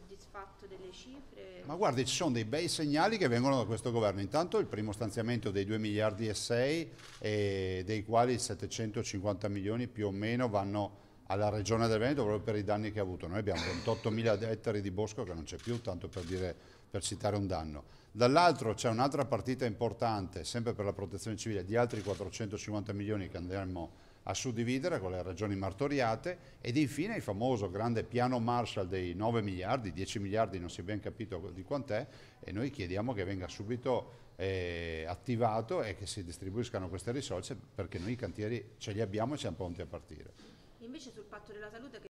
soddisfatto delle cifre? Ma guardi, ci sono dei bei segnali che vengono da questo governo. Intanto il primo stanziamento dei 2 miliardi e 6, e dei quali 750 milioni più o meno vanno alla regione del Veneto proprio per i danni che ha avuto. Noi abbiamo 28 mila ettari di bosco che non c'è più, tanto per, dire, per citare un danno. Dall'altro c'è un'altra partita importante, sempre per la protezione civile, di altri 450 milioni che andremo a a suddividere con le ragioni martoriate ed infine il famoso grande piano Marshall dei 9 miliardi, 10 miliardi non si è ben capito di quant'è e noi chiediamo che venga subito eh, attivato e che si distribuiscano queste risorse perché noi i cantieri ce li abbiamo e siamo pronti a partire. Invece sul patto della salute